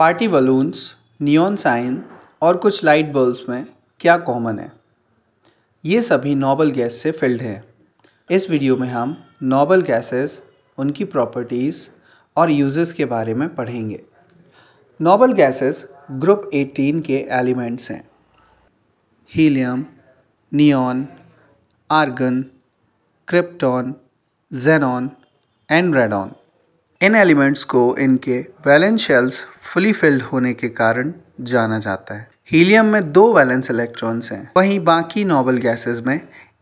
party balloons neon sign और कुछ light bulbs में क्या कॉमन है ये सभी नॉबल गैस से फिल्ड हैं इस वीडियो में हम नॉबल गैसेस उनकी प्रॉपर्टीज़ और यूजेस के बारे में पढ़ेंगे नोबल गैसेस ग्रुप 18 के एलिमेंट्स हैं helium neon argon krypton xenon and radon इन एलिमेंट्स को इनके वैलेंस शेल्स फुली फिल्ड होने के कारण जाना जाता है हीलियम में दो वैलेंस इलेक्ट्रॉन्स हैं वहीं बाकी नॉबल गैसेस में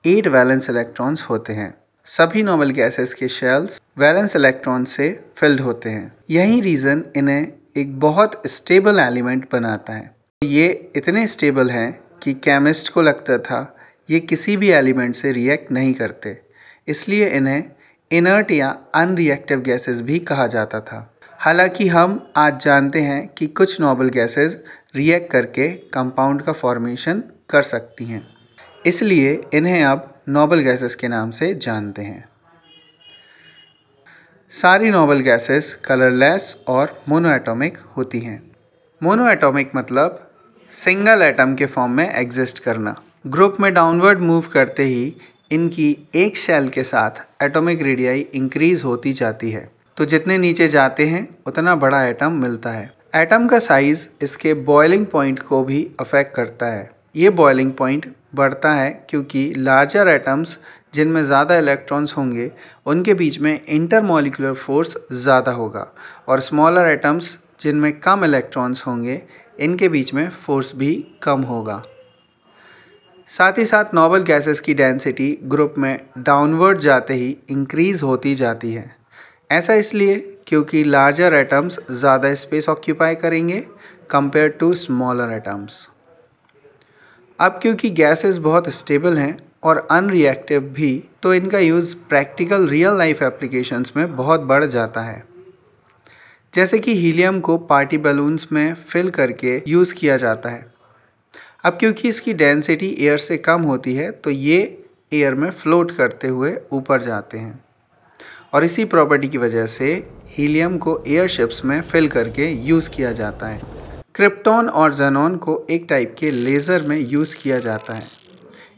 एट वैलेंस इलेक्ट्रॉन्स होते हैं सभी नॉबल गैसेस के शेल्स वैलेंस इलेक्ट्रॉन से फिल्ड होते हैं यही रीज़न इन्हें एक बहुत स्टेबल एलिमेंट बनाता है ये इतने स्टेबल हैं कि केमिस्ट को लगता था ये किसी भी एलिमेंट से रिएक्ट नहीं करते इसलिए इन्हें इनर्ट या अनरिएक्टिव गैसेस भी कहा जाता था हालांकि हम आज जानते हैं कि कुछ नॉबल गैसेस रिएक्ट करके कंपाउंड का फॉर्मेशन कर सकती हैं इसलिए इन्हें अब नॉबल गैसेस के नाम से जानते हैं सारी नॉबल गैसेस कलरलेस और मोनोएटॉमिक होती हैं मोनोएटॉमिक मतलब सिंगल एटम के फॉर्म में एग्जिस्ट करना ग्रुप में डाउनवर्ड मूव करते ही इनकी एक शैल के साथ एटॉमिक रेडियाई इंक्रीज होती जाती है तो जितने नीचे जाते हैं उतना बड़ा एटम मिलता है एटम का साइज इसके बॉइलिंग पॉइंट को भी अफेक्ट करता है ये बॉइलिंग पॉइंट बढ़ता है क्योंकि लार्जर एटम्स जिनमें ज़्यादा इलेक्ट्रॉन्स होंगे उनके बीच में इंटरमोलिकुलर फोर्स ज़्यादा होगा और स्मॉलर एटम्स जिनमें कम इलेक्ट्रॉन्स होंगे इनके बीच में फोर्स भी कम होगा साथ ही साथ नॉबल गैसेस की डेंसिटी ग्रुप में डाउनवर्ड जाते ही इंक्रीज़ होती जाती है ऐसा इसलिए क्योंकि लार्जर एटम्स ज़्यादा स्पेस ऑक्यूपाई करेंगे कंपेयर टू स्मॉलर एटम्स अब क्योंकि गैसेस बहुत स्टेबल हैं और अनरिएक्टिव भी तो इनका use practical real life applications में बहुत बढ़ जाता है जैसे कि हीलियम को पार्टी बलून्स में फिल करके यूज़ किया जाता है अब क्योंकि इसकी डेंसिटी एयर से कम होती है तो ये एयर में फ्लोट करते हुए ऊपर जाते हैं और इसी प्रॉपर्टी की वजह से हीलियम को एयरशिप्स में फिल करके यूज़ किया जाता है क्रिप्टोन और जनॉन को एक टाइप के लेज़र में यूज़ किया जाता है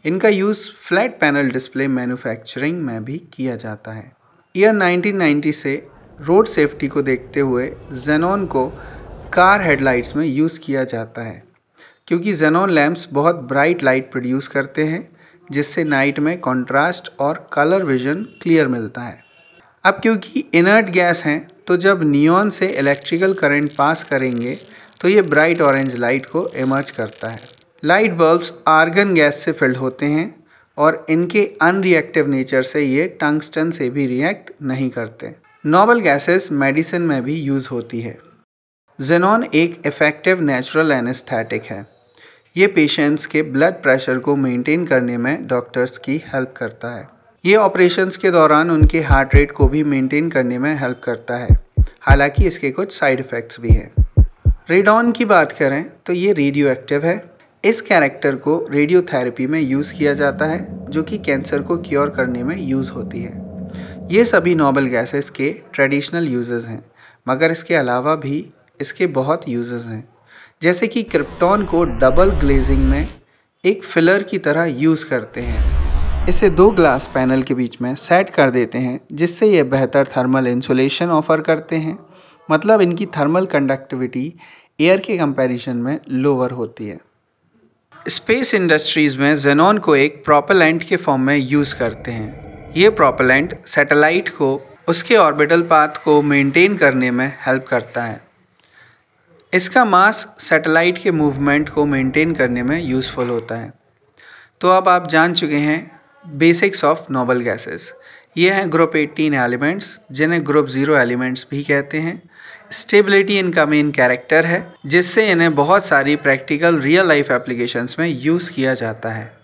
इनका use flat panel display manufacturing में भी किया जाता है ईयर 1990 से रोड सेफ्टी को देखते हुए जनॉन को कार हेडलाइट्स में यूज़ किया जाता है क्योंकि जेनोन लैम्प्स बहुत ब्राइट लाइट प्रोड्यूस करते हैं जिससे नाइट में कंट्रास्ट और कलर विजन क्लियर मिलता है अब क्योंकि इनर्ट गैस हैं तो जब नियॉन से इलेक्ट्रिकल करंट पास करेंगे तो ये ब्राइट ऑरेंज लाइट को इमर्ज करता है लाइट बल्ब्स आर्गन गैस से फिल्ड होते हैं और इनके अनरिएक्टिव नेचर से ये टंगस्टन से भी रिएक्ट नहीं करते नॉबल गैसेस मेडिसिन में भी यूज़ होती है जेनॉन एक इफ़ेक्टिव नेचुरल एनेस्थेटिक है ये पेशेंट्स के ब्लड प्रेशर को मेंटेन करने में डॉक्टर्स की हेल्प करता है ये ऑपरेशंस के दौरान उनके हार्ट रेट को भी मेंटेन करने में हेल्प करता है हालांकि इसके कुछ साइड इफ़ेक्ट्स भी हैं रेडॉन की बात करें तो ये रेडियो एक्टिव है इस कैरेक्टर को रेडियोथेरेपी में यूज़ किया जाता है जो कि कैंसर को क्योर करने में यूज़ होती है ये सभी नॉबल गैसेस के ट्रेडिशनल यूज़ हैं मगर इसके अलावा भी इसके बहुत यूज़ हैं जैसे कि क्रिप्टॉन को डबल ग्लेजिंग में एक फिलर की तरह यूज़ करते हैं इसे दो ग्लास पैनल के बीच में सेट कर देते हैं जिससे ये बेहतर थर्मल इंसुलेशन ऑफर करते हैं मतलब इनकी थर्मल कंडक्टिविटी एयर के कंपैरिजन में लोअर होती है स्पेस इंडस्ट्रीज़ में जेनॉन को एक प्रॉपलेंट के फॉर्म में यूज़ करते हैं ये प्रॉपलेंट सैटेलाइट को उसके ऑर्बिटल पाथ को मेंटेन करने में हेल्प करता है इसका मास सैटेलाइट के मूवमेंट को मेंटेन करने में यूज़फुल होता है तो अब आप जान चुके हैं बेसिक्स ऑफ नोबल गैसेस ये हैं ग्रुप 18 एलिमेंट्स जिन्हें ग्रुप ज़ीरो एलिमेंट्स भी कहते हैं स्टेबिलिटी इनका मेन कैरेक्टर है जिससे इन्हें बहुत सारी प्रैक्टिकल रियल लाइफ एप्लीकेशंस में यूज़ किया जाता है